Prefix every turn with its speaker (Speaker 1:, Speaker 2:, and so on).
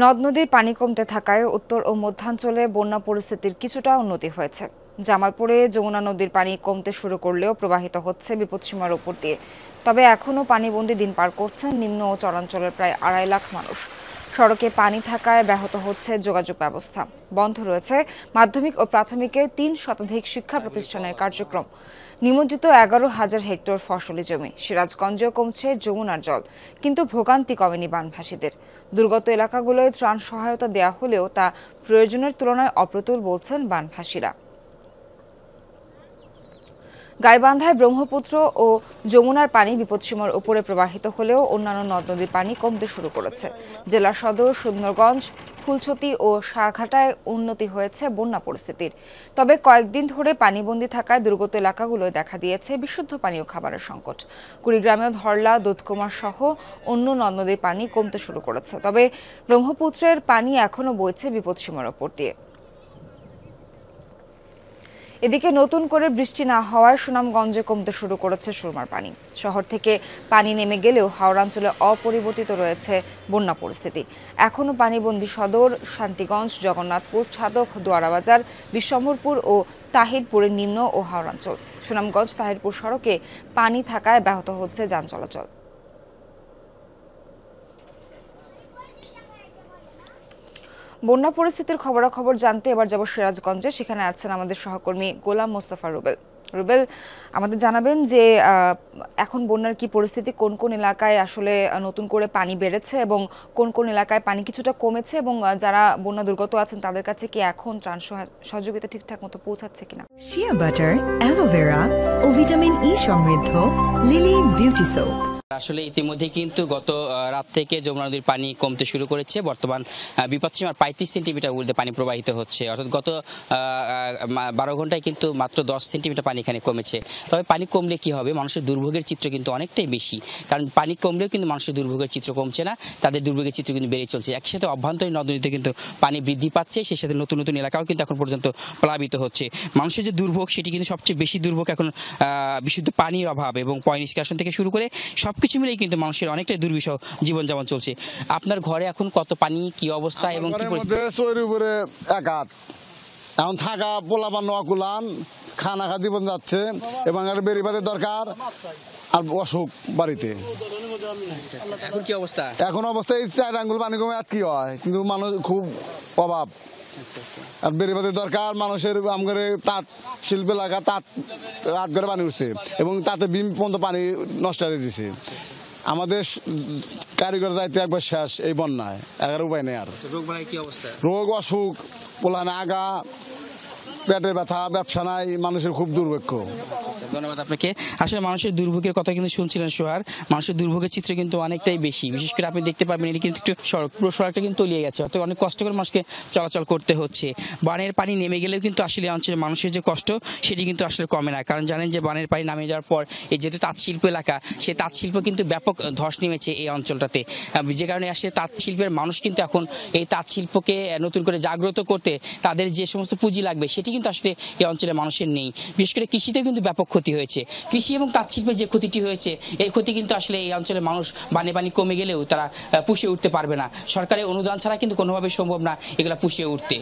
Speaker 1: নদ নদীর পানি কমতে থাকায় উত্তর ও মধ্যাঞ্চলে বন্যা পরিস্থিতির কিছুটা উন্নতি হয়েছে জামালপুরে যমুনা নদীর পানি কমতে শুরু করলেও প্রবাহিত হচ্ছে বিপদসীমার ওপর দিয়ে তবে এখনও পানিবন্দি দিন পার করছেন নিম্ন ও চরাঞ্চলের প্রায় আড়াই লাখ মানুষ সড়কে পানি থাকায় ব্যাহত হচ্ছে যোগাযোগ ব্যবস্থা বন্ধ রয়েছে মাধ্যমিক ও প্রাথমিকের তিন শতাধিক শিক্ষা প্রতিষ্ঠানের কার্যক্রম নিমজ্জিত এগারো হাজার হেক্টর ফসলি জমি সিরাজগঞ্জেও কমছে যমুনার জল কিন্তু ভোগান্তি কমেনি বানভাসীদের দুর্গত এলাকাগুলোয় ত্রাণ সহায়তা দেয়া হলেও তা প্রয়োজনের তুলনায় অপ্রতুল বলছেন বানভাসীরা গাইবান্ধায় ব্রহ্মপুত্র ও যমুনার পানি বিপদসীমার উপরে প্রবাহিত হলেও অন্যান্য নদ নদীর পানি কমতে শুরু করেছে জেলা সদর সুন্দরগঞ্জ ফুলছতি ও সাঘাটায় উন্নতি হয়েছে বন্যা পরিস্থিতির তবে কয়েকদিন ধরে পানিবন্দি থাকায় দুর্গত এলাকাগুলোয় দেখা দিয়েছে বিশুদ্ধ পানি ও খাবারের সংকট কুড়িগ্রামেও ধরলা দুধকুমার সহ অন্য নদ নদীর পানি কমতে শুরু করেছে তবে ব্রহ্মপুত্রের পানি এখনও বইছে বিপদসীমার ওপর দিয়ে এদিকে নতুন করে বৃষ্টি না হওয়ায় সুনামগঞ্জে কমতে শুরু করেছে সুরমার পানি শহর থেকে পানি নেমে গেলেও হাওড়াঞ্চলে অপরিবর্তিত রয়েছে বন্যা পরিস্থিতি এখনও পানিবন্দী সদর শান্তিগঞ্জ জগন্নাথপুর ছাদক দোয়ারাবাজার বিশ্বম্বরপুর ও তাহিরপুরের নিম্ন ও হাওড়াঞ্চল সুনামগঞ্জ তাহিরপুর সড়কে পানি থাকায় ব্যাহত হচ্ছে যান চলাচল বন্যা পরিস্থিতির খবরাখবর জানতে এবার যাব সিরাজগঞ্জে সেখানে আছেন আমাদের সহকর্মী গোলাম মোস্তফা রুবেল রুবেল আমাদের জানাবেন যে এখন বন্যার কি পরিস্থিতি কোন কোন এলাকায় আসলে নতুন করে পানি বেড়েছে এবং কোন কোন এলাকায় পানি কিছুটা কমেছে এবং যারা বন্যা দুর্গত আছেন তাদের কাছে কি এখন ত্রাণ সহযোগিতা ঠিকঠাক মতো পৌঁছাচ্ছে কিনা শিয়া বাটার অ্যালোভেরা ও ভিটামিন ই e সমৃদ্ধ লিলি বিউটি সোপ
Speaker 2: আসলে ইতিমধ্যে কিন্তু গত রাত থেকে যমুনা নদীর পানি কমতে শুরু করেছে বর্তমান বিপদসীমার পঁয়ত্রিশ সেন্টিমিটার উর্ধে পানি প্রবাহিত হচ্ছে অর্থাৎ গত বারো ঘন্টায় কিন্তু মাত্র দশ সেন্টিমিটার পানি এখানে কমেছে তবে পানি কমলে কি হবে মানুষের দুর্ভোগের চিত্র কিন্তু অনেকটাই বেশি কারণ পানি কমলেও কিন্তু মানুষের দুর্ভোগের চিত্র কমছে না তাদের দুর্ভোগের চিত্র কিন্তু বেড়ে চলছে একসাথে অভ্যন্তরীণ নদীতে কিন্তু পানি বৃদ্ধি পাচ্ছে সেই সাথে নতুন নতুন এলাকাও কিন্তু এখন পর্যন্ত প্লাবিত হচ্ছে মানুষের যে দুর্ভোগ সেটি কিন্তু সবচেয়ে বেশি দুর্ভোগ এখন বিশুদ্ধ পানির অভাব এবং পয় নিষ্কাশন থেকে শুরু করে সব কিছু মিলেই কিন্তু মানুষের অনেকটাই দুর্বিষহ জীবনযাপন চলছে আপনার ঘরে এখন কত পানি
Speaker 3: কি অবস্থা এবং কি পরিস্থিতি উপরে একাত এখন থাকা পোলা বা নোয়াকুলান খানা খা জীবন যাচ্ছে এবং আর বেরিবাদের দরকার আর অসুখ বাড়িতে এখন অবস্থা এখন এই চার আঙ্গুল পানি কমে কি হয় কিন্তু মানুষ খুব অভাব আর বেরিবাদের দরকার মানুষের আমগরে তাঁত শিল্পে লাগা তাঁত রাত করে পানি উঠছে এবং তাতে বিম পর্যন্ত পানি নষ্ট হয়ে দিছে আমাদের কারিগর যাইতে একবার শেষ এই বন্যায় এগারো উপায় নেই আর রোগ অসুখ পোলান আগা পেটের ব্যথা ব্যবসা নাই মানুষের খুব দুর্ভিক্ষ আচ্ছা, ধন্যবাদ আপনাকে আসলে মানুষের দুর্ভোগের কথা কিন্তু শুনছিলেন
Speaker 2: সোহার মানুষের দুর্ভোগের চিত্র কিন্তু অনেকটাই বেশি বিশেষ করে আপনি দেখতে পাবেন এটি কিন্তু একটু সড়ক পুরো সড়কটা কিন্তু তলিয়ে গেছে অর্থাৎ অনেক কষ্ট করে মানুষকে চলাচল করতে হচ্ছে বানের পানি নেমে গেলেও কিন্তু আসলে অঞ্চলের মানুষের যে কষ্ট সেটি কিন্তু আসলে কমে না কারণ জানেন যে বানের পানি নামে যাওয়ার পর এই যেহেতু তাঁত শিল্প এলাকা সেই শিল্প কিন্তু ব্যাপক ধস নেমেছে এই অঞ্চলটাতে যে কারণে আসলে তাঁত শিল্পের মানুষ কিন্তু এখন এই তাঁত শিল্পকে নতুন করে জাগ্রত করতে তাদের যে সমস্ত পুঁজি লাগবে সেটি কিন্তু আসলে এই অঞ্চলের মানুষের নেই বিশেষ করে কৃষিতে কিন্তু ব্যাপক ক্ষতি হয়েছে কৃষি এবং তাঁত শিল্পের যে ক্ষতিটি হয়েছে এই ক্ষতি কিন্তু আসলে এই অঞ্চলের মানুষ বানে বানি কমে গেলেও তারা পুষিয়ে উঠতে পারবে না সরকারের অনুদান ছাড়া কিন্তু কোনোভাবে সম্ভব না এগুলো পুষিয়ে উঠতে